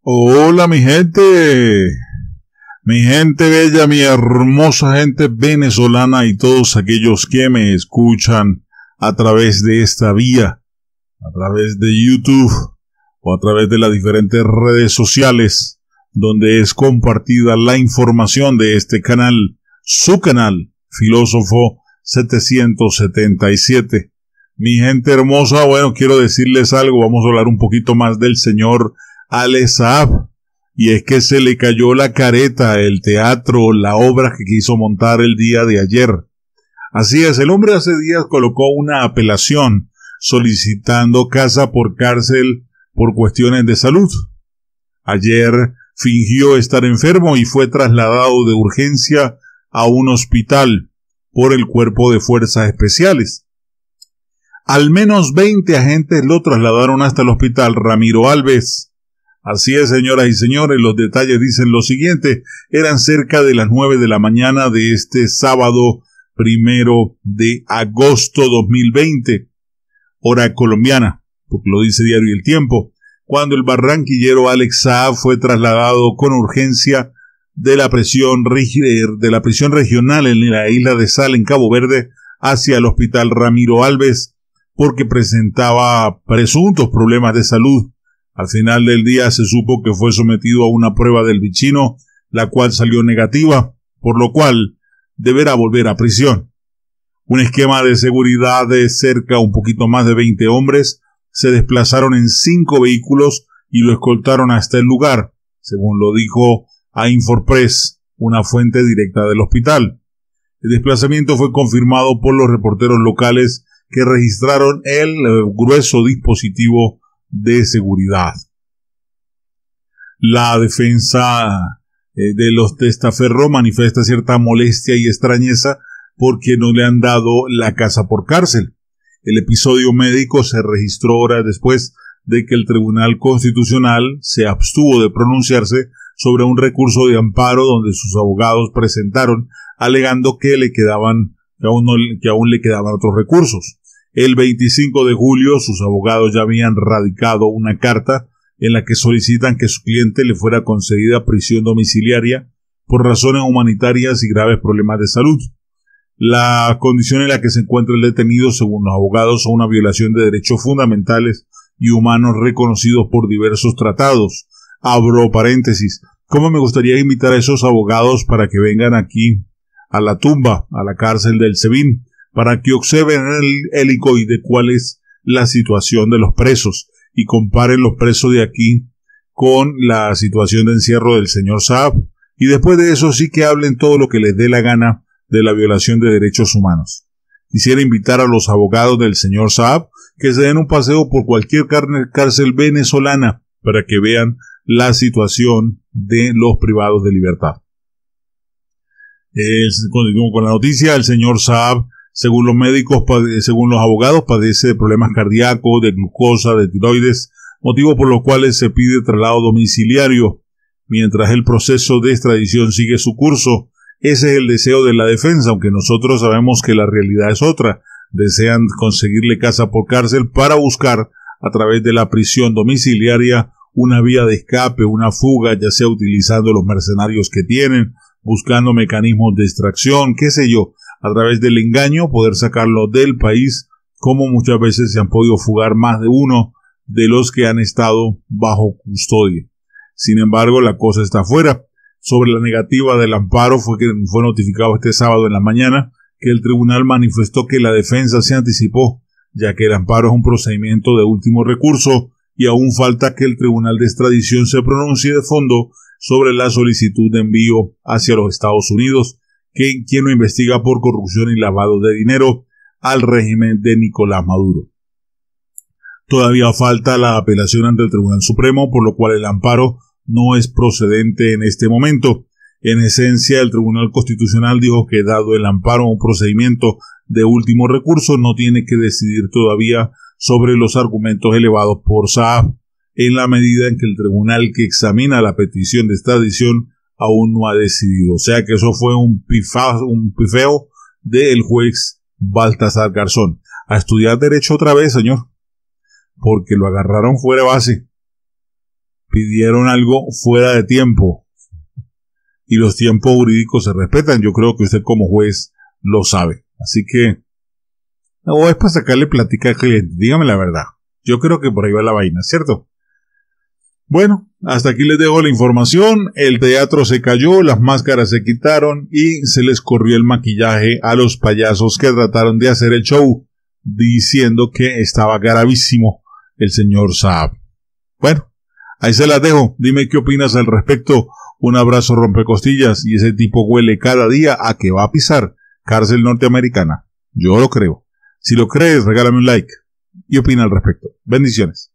Hola mi gente, mi gente bella, mi hermosa gente venezolana y todos aquellos que me escuchan a través de esta vía, a través de YouTube o a través de las diferentes redes sociales donde es compartida la información de este canal, su canal, Filósofo 777. Mi gente hermosa, bueno, quiero decirles algo, vamos a hablar un poquito más del señor al Y es que se le cayó la careta, el teatro, la obra que quiso montar el día de ayer. Así es, el hombre hace días colocó una apelación solicitando casa por cárcel por cuestiones de salud. Ayer fingió estar enfermo y fue trasladado de urgencia a un hospital por el cuerpo de fuerzas especiales. Al menos 20 agentes lo trasladaron hasta el hospital Ramiro Alves Así es, señoras y señores, los detalles dicen lo siguiente. Eran cerca de las nueve de la mañana de este sábado primero de agosto 2020, hora colombiana, porque lo dice Diario El Tiempo, cuando el barranquillero Alex Saab fue trasladado con urgencia de la, prisión, eh, de la prisión regional en la isla de Sal, en Cabo Verde, hacia el hospital Ramiro Alves, porque presentaba presuntos problemas de salud al final del día se supo que fue sometido a una prueba del bichino, la cual salió negativa, por lo cual deberá volver a prisión. Un esquema de seguridad de cerca un poquito más de 20 hombres se desplazaron en cinco vehículos y lo escoltaron hasta el lugar, según lo dijo a Inforpress, una fuente directa del hospital. El desplazamiento fue confirmado por los reporteros locales que registraron el grueso dispositivo de seguridad. La defensa eh, de los testaferro manifiesta cierta molestia y extrañeza porque no le han dado la casa por cárcel. El episodio médico se registró horas después de que el Tribunal Constitucional se abstuvo de pronunciarse sobre un recurso de amparo donde sus abogados presentaron alegando que le quedaban que aún le quedaban otros recursos. El 25 de julio sus abogados ya habían radicado una carta en la que solicitan que su cliente le fuera concedida prisión domiciliaria por razones humanitarias y graves problemas de salud. La condición en la que se encuentra el detenido, según los abogados, son una violación de derechos fundamentales y humanos reconocidos por diversos tratados. Abro paréntesis. ¿Cómo me gustaría invitar a esos abogados para que vengan aquí a la tumba, a la cárcel del Sebin? para que observen el helicoide cuál es la situación de los presos y comparen los presos de aquí con la situación de encierro del señor Saab y después de eso sí que hablen todo lo que les dé la gana de la violación de derechos humanos. Quisiera invitar a los abogados del señor Saab que se den un paseo por cualquier cárcel venezolana para que vean la situación de los privados de libertad. Continúo con la noticia. El señor Saab según los médicos, según los abogados, padece de problemas cardíacos, de glucosa, de tiroides, motivo por los cuales se pide traslado domiciliario. Mientras el proceso de extradición sigue su curso, ese es el deseo de la defensa, aunque nosotros sabemos que la realidad es otra. Desean conseguirle casa por cárcel para buscar, a través de la prisión domiciliaria, una vía de escape, una fuga, ya sea utilizando los mercenarios que tienen, buscando mecanismos de extracción, qué sé yo a través del engaño, poder sacarlo del país, como muchas veces se han podido fugar más de uno de los que han estado bajo custodia. Sin embargo, la cosa está fuera. Sobre la negativa del amparo fue que fue notificado este sábado en la mañana que el tribunal manifestó que la defensa se anticipó, ya que el amparo es un procedimiento de último recurso y aún falta que el tribunal de extradición se pronuncie de fondo sobre la solicitud de envío hacia los Estados Unidos quien, lo investiga por corrupción y lavado de dinero al régimen de Nicolás Maduro. Todavía falta la apelación ante el Tribunal Supremo, por lo cual el amparo no es procedente en este momento. En esencia, el Tribunal Constitucional dijo que dado el amparo a un procedimiento de último recurso, no tiene que decidir todavía sobre los argumentos elevados por Saab, en la medida en que el tribunal que examina la petición de extradición aún no ha decidido. O sea que eso fue un, pifaz, un pifeo del juez Baltasar Garzón. A estudiar derecho otra vez, señor. Porque lo agarraron fuera de base. Pidieron algo fuera de tiempo. Y los tiempos jurídicos se respetan. Yo creo que usted como juez lo sabe. Así que... No es para sacarle plática al cliente. Dígame la verdad. Yo creo que por ahí va la vaina, ¿cierto? Bueno, hasta aquí les dejo la información. El teatro se cayó, las máscaras se quitaron y se les corrió el maquillaje a los payasos que trataron de hacer el show, diciendo que estaba gravísimo el señor Saab. Bueno, ahí se las dejo. Dime qué opinas al respecto. Un abrazo rompecostillas y ese tipo huele cada día a que va a pisar cárcel norteamericana. Yo lo creo. Si lo crees, regálame un like y opina al respecto. Bendiciones.